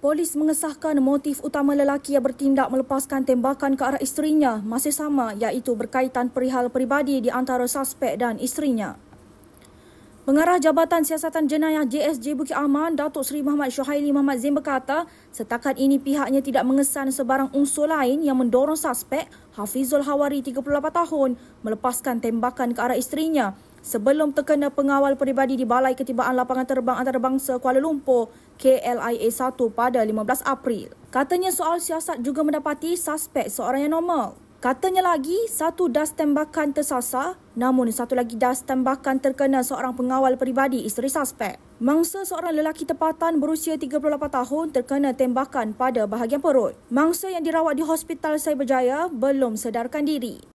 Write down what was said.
Polis mengesahkan motif utama lelaki yang bertindak melepaskan tembakan ke arah isterinya masih sama iaitu berkaitan perihal peribadi di antara suspek dan isterinya. Pengarah Jabatan Siasatan Jenayah JSJ Bukit Aman, Datuk Seri Muhammad Syuhaili Muhammad Zain berkata, setakat ini pihaknya tidak mengesan sebarang unsur lain yang mendorong suspek Hafizul Hawari 38 tahun melepaskan tembakan ke arah isterinya sebelum terkena pengawal peribadi di Balai Ketibaan Lapangan Terbang Antarabangsa Kuala Lumpur KLIA1 pada 15 April. Katanya soal siasat juga mendapati suspek seorang yang normal. Katanya lagi, satu das tembakan tersasar namun satu lagi das tembakan terkena seorang pengawal peribadi isteri suspek. Mangsa seorang lelaki tempatan berusia 38 tahun terkena tembakan pada bahagian perut. Mangsa yang dirawat di Hospital Cyberjaya belum sedarkan diri.